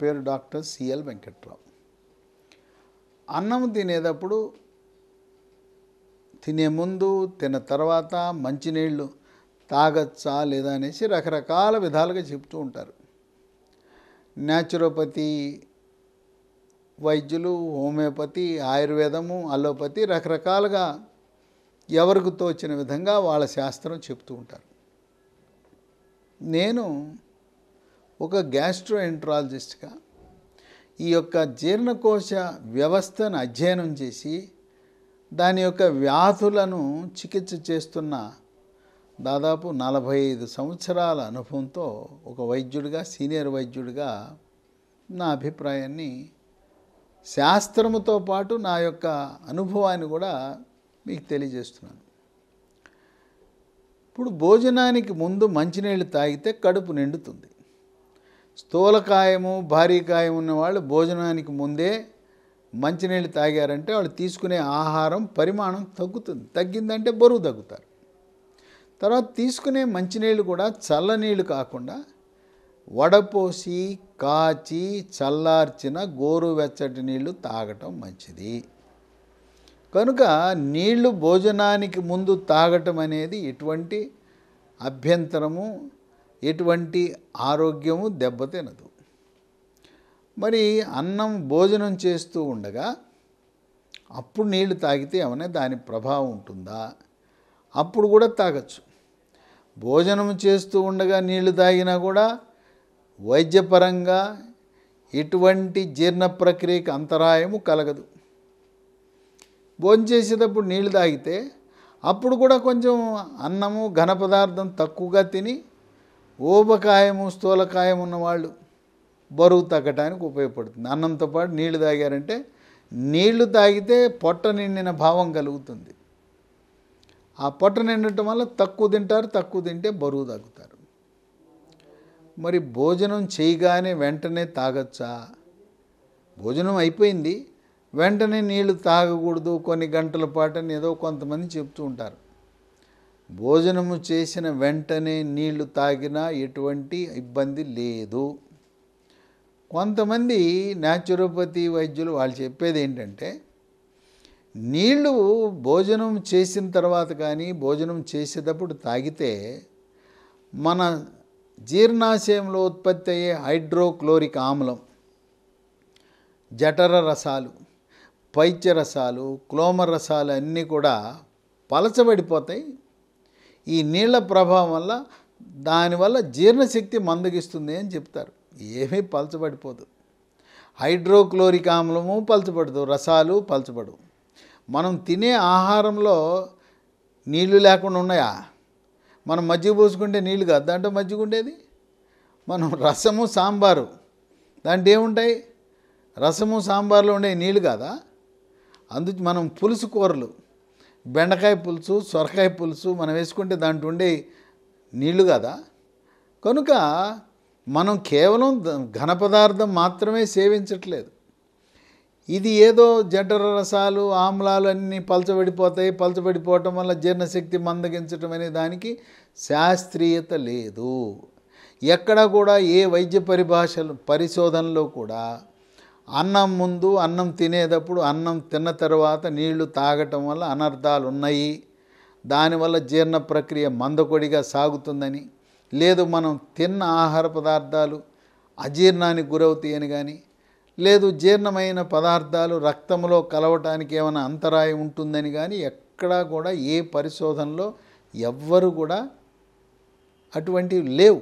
పేరు doctor CL Venkatrao అన్నం తినేటప్పుడు తినే ముందు తిన్న తర్వాత మంచినీళ్ళు తాగచ్చా లేదా అనేసి రకరకాల విధాలుగా చెప్తూ ఉంటారు న్యాచురోపతి వైద్యులు హోమియోపతి ఆయుర్వేదము అలోపతి రకరకాలుగా ఎవరికి తోచిన విధంగా వాళ్ళ శాస్త్రం చెప్తూ ఉంటారు నేను ఒక గ్యాస్ట్రోఎంట్రాలజిస్ట్గా ఈ యొక్క జీర్ణకోశ వ్యవస్థను అధ్యయనం చేసి దాని యొక్క వ్యాధులను చికిత్స చేస్తున్న దాదాపు నలభై ఐదు సంవత్సరాల అనుభవంతో ఒక వైద్యుడిగా సీనియర్ వైద్యుడిగా నా అభిప్రాయాన్ని శాస్త్రముతో పాటు నా యొక్క అనుభవాన్ని కూడా మీకు తెలియజేస్తున్నాను ఇప్పుడు భోజనానికి ముందు మంచినీళ్ళు తాగితే కడుపు నిండుతుంది స్థూలకాయము భారీ కాయం ఉన్నవాళ్ళు భోజనానికి ముందే మంచినీళ్ళు తాగారంటే వాళ్ళు తీసుకునే ఆహారం పరిమాణం తగ్గుతుంది తగ్గిందంటే బరువు తగ్గుతారు తర్వాత తీసుకునే మంచినీళ్ళు కూడా చల్లనీళ్ళు కాకుండా వడపోసి కాచి చల్లార్చిన గోరువెచ్చటి నీళ్లు తాగటం మంచిది కనుక నీళ్లు భోజనానికి ముందు తాగటం అనేది ఎటువంటి అభ్యంతరము ఎటువంటి ఆరోగ్యము దెబ్బతినదు మరి అన్నం భోజనం చేస్తూ ఉండగా అప్పుడు నీళ్లు తాగితే ఏమైనా దాని ప్రభావం ఉంటుందా అప్పుడు కూడా తాగచ్చు భోజనం చేస్తూ ఉండగా నీళ్లు తాగినా కూడా వైద్యపరంగా ఎటువంటి జీర్ణ ప్రక్రియకి అంతరాయము కలగదు భోంచేసేటప్పుడు నీళ్లు తాగితే అప్పుడు కూడా కొంచెం అన్నము ఘన పదార్థం తక్కువగా తిని ఊబకాయము స్థూలకాయం ఉన్నవాళ్ళు బరువు తగ్గటానికి ఉపయోగపడుతుంది అన్నంతో పాటు నీళ్లు తాగారంటే నీళ్లు తాగితే పొట్ట నిండిన భావం కలుగుతుంది ఆ పొట్ట నిండటం వల్ల తక్కువ తింటారు తక్కువ తింటే బరువు తగ్గుతారు మరి భోజనం చేయగానే వెంటనే తాగచ్చా భోజనం అయిపోయింది వెంటనే నీళ్లు తాగకూడదు కొన్ని గంటల పాటు ఏదో కొంతమంది చెప్తూ ఉంటారు భోజనము చేసిన వెంటనే నీళ్లు తాగినా ఎటువంటి ఇబ్బంది లేదు కొంతమంది న్యాచురోపతి వైద్యులు వాళ్ళు చెప్పేది ఏంటంటే నీళ్లు భోజనం చేసిన తర్వాత కానీ భోజనం చేసేటప్పుడు తాగితే మన జీర్ణాశయంలో ఉత్పత్తి అయ్యే హైడ్రోక్లోరిక్ ఆమ్లం జఠర రసాలు పైత్య రసాలు క్లోమ రసాలు అన్నీ కూడా పలచబడిపోతాయి ఈ నీళ్ల ప్రభావం వల్ల దానివల్ల జీర్ణశక్తి మందగిస్తుంది అని చెప్తారు ఏమీ పలచబడిపోదు హైడ్రోక్లోరిక్ ఆమ్లము పలచబడదు రసాలు పలచబడవు మనం తినే ఆహారంలో నీళ్లు లేకుండా ఉన్నాయా మనం మజ్జిగ పోసుకుంటే నీళ్ళు కాదు దాంట్లో మజ్జిగ ఉండేది మనం రసము సాంబారు దాంట్లో ఏముంటాయి రసము సాంబార్లో ఉండే నీళ్ళు కాదా అందు మనం పులుసు కూరలు బెండకాయ పులుసు సొరకాయ పులుసు మనం వేసుకుంటే దాంట్లో ఉండే నీళ్లు కదా కనుక మనం కేవలం ఘన పదార్థం మాత్రమే సేవించట్లేదు ఇది ఏదో జఠర రసాలు ఆమ్లాలు అన్నీ పలచబడిపోతాయి పలచబడిపోవటం వల్ల జీర్ణశక్తి మందగించటం అనే దానికి శాస్త్రీయత లేదు ఎక్కడా కూడా ఏ వైద్య పరిభాషలు పరిశోధనలో కూడా అన్నం ముందు అన్నం తినేటప్పుడు అన్నం తిన్న తర్వాత నీళ్లు తాగటం వల్ల అనర్థాలు ఉన్నాయి దానివల్ల జీర్ణ ప్రక్రియ మందకొడిగా సాగుతుందని లేదు మనం తిన్న ఆహార పదార్థాలు అజీర్ణానికి గురవుతాయని కానీ లేదు జీర్ణమైన పదార్థాలు రక్తంలో కలవటానికి ఏమైనా అంతరాయం ఉంటుందని కానీ ఎక్కడా కూడా ఏ పరిశోధనలో ఎవ్వరు కూడా అటువంటివి లేవు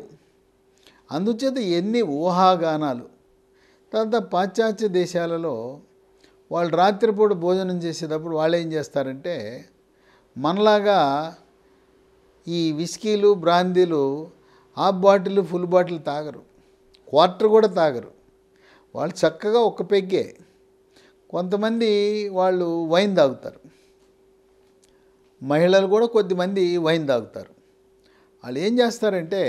అందుచేత ఎన్ని ఊహాగానాలు తర్వాత పాశ్చాత్య దేశాలలో వాళ్ళు రాత్రిపూట భోజనం చేసేటప్పుడు వాళ్ళు ఏం చేస్తారంటే మనలాగా ఈ విస్కీలు బ్రాందీలు హాఫ్ బాటిల్ ఫుల్ బాటిల్ తాగరు క్వార్టర్ కూడా తాగరు వాళ్ళు చక్కగా ఒక్క పెగ్గే కొంతమంది వాళ్ళు వైన్ తాగుతారు మహిళలు కూడా కొద్దిమంది వైన్ తాగుతారు వాళ్ళు ఏం చేస్తారంటే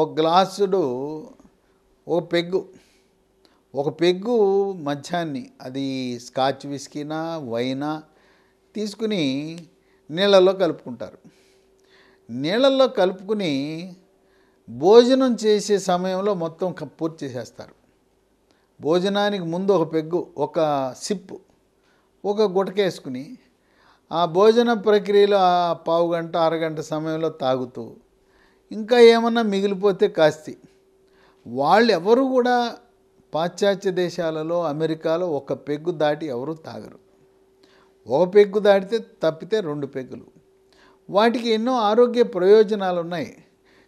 ఒక గ్లాసుడు ఓ పెగ్గు ఒక పెగ్గు మధ్యాన్ని అది స్కాచ్ విస్కీనా వైనా తీసుకుని నీళ్ళల్లో కలుపుకుంటారు నీళ్ళల్లో కలుపుకుని భోజనం చేసే సమయంలో మొత్తం పూర్తి చేసేస్తారు భోజనానికి ముందు ఒక పెగ్గు ఒక సిప్పు ఒక గుటకేసుకుని ఆ భోజన ప్రక్రియలో ఆ పావు గంట అరగంట సమయంలో తాగుతూ ఇంకా ఏమన్నా మిగిలిపోతే కాస్తి వాళ్ళు ఎవరు కూడా పాశ్చాత్య దేశాలలో అమెరికాలో ఒక పెగ్గు దాటి ఎవరు తాగరు ఒక పెగ్గు దాటితే తప్పితే రెండు పెగ్గులు వాటికి ఎన్నో ఆరోగ్య ప్రయోజనాలు ఉన్నాయి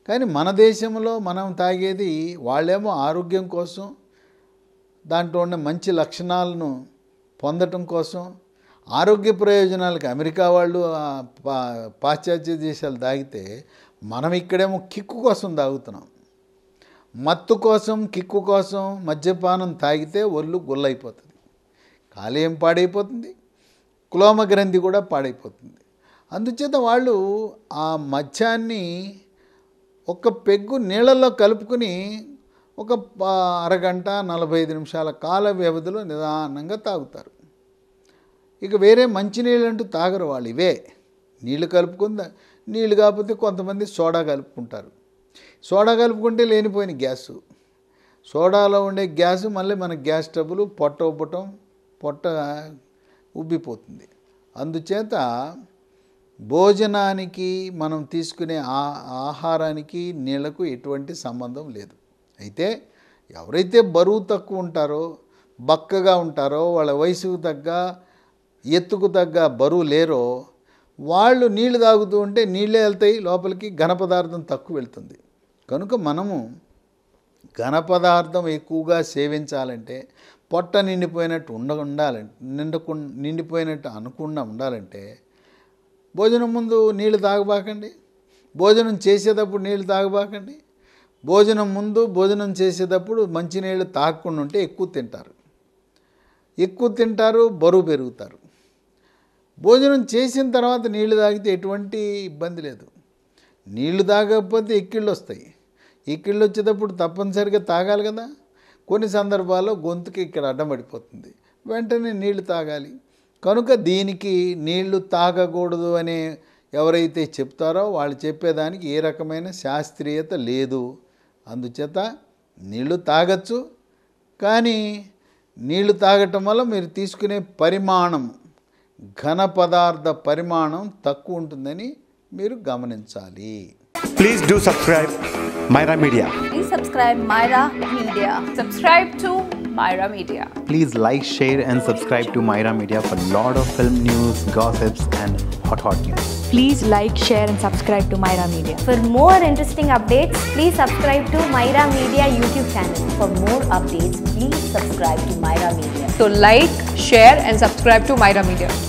కానీ మన దేశంలో మనం తాగేది వాళ్ళేమో ఆరోగ్యం కోసం దాంట్లో ఉన్న మంచి లక్షణాలను పొందటం కోసం ఆరోగ్య ప్రయోజనాలకి అమెరికా వాళ్ళు పాశ్చాత్య దేశాలు తాగితే మనం ఇక్కడేమో కిక్కు కోసం తాగుతున్నాం మత్తు కోసం కిక్కు కోసం మద్యపానం తాగితే ఒళ్ళు గుల్లైపోతుంది కాలేయం పాడైపోతుంది కులోమ గ్రంథి కూడా పాడైపోతుంది అందుచేత వాళ్ళు ఆ మద్యాన్ని ఒక పెగ్గు నీళ్ళల్లో కలుపుకుని ఒక అరగంట నలభై ఐదు నిమిషాల కాల వ్యవధిలో నిదానంగా తాగుతారు ఇక వేరే మంచినీళ్ళు అంటూ తాగరు వాళ్ళు ఇవే నీళ్ళు కలుపుకుందా నీళ్ళు కాకపోతే కొంతమంది సోడా కలుపుకుంటారు సోడా కలుపుకుంటే లేనిపోయిన గ్యాసు సోడాలో ఉండే గ్యాస్ మళ్ళీ మన గ్యాస్ ట్రబుల్ పొట్ట ఉబ్బటం పొట్ట ఉబ్బిపోతుంది అందుచేత భోజనానికి మనం తీసుకునే ఆహారానికి నీళ్లకు ఎటువంటి సంబంధం లేదు అయితే ఎవరైతే బరువు తక్కువ ఉంటారో బక్కగా ఉంటారో వాళ్ళ వయసుకు తగ్గ ఎత్తుకు తగ్గ బరువు లేరో వాళ్ళు నీళ్లు తాగుతూ ఉంటే నీళ్ళే వెళ్తాయి లోపలికి ఘన పదార్థం తక్కువ వెళ్తుంది కనుక మనము ఘన పదార్థం ఎక్కువగా సేవించాలంటే పొట్ట నిండిపోయినట్టు ఉండ ఉండాలంటే నిండకు నిండిపోయినట్టు అనుకుండా ఉండాలంటే భోజనం ముందు నీళ్లు తాగబాకండి భోజనం చేసేటప్పుడు నీళ్లు తాగబాకండి భోజనం ముందు భోజనం చేసేటప్పుడు మంచినీళ్ళు తాగకుండా ఉంటే ఎక్కువ తింటారు ఎక్కువ తింటారు బరువు పెరుగుతారు భోజనం చేసిన తర్వాత నీళ్లు తాగితే ఎటువంటి ఇబ్బంది లేదు నీళ్లు తాగకపోతే ఎక్కిళ్ళు వస్తాయి ఎక్కిళ్ళు వచ్చేటప్పుడు తప్పనిసరిగా తాగాలి కదా కొన్ని సందర్భాల్లో గొంతుకి ఇక్కడ అడ్డం పడిపోతుంది వెంటనే నీళ్లు తాగాలి కనుక దీనికి నీళ్లు తాగకూడదు అనే ఎవరైతే చెప్తారో వాళ్ళు చెప్పేదానికి ఏ రకమైన శాస్త్రీయత లేదు అందుచేత నీళ్లు తాగచ్చు కానీ నీళ్లు తాగటం వల్ల మీరు తీసుకునే పరిమాణం ఘన పదార్థ పరిమాణం తక్కువ ఉంటుందని మీరు గమనించాలి please do subscribe Maira media please subscribe Maira media subscribe to Maira media please like share and subscribe to Maira media for lot of film news gossips and hot hot news please like share and subscribe to Maira media for more interesting updates please subscribe to Maira media YouTube channel for more updates please subscribe to Maira media so like share and subscribe to Maira media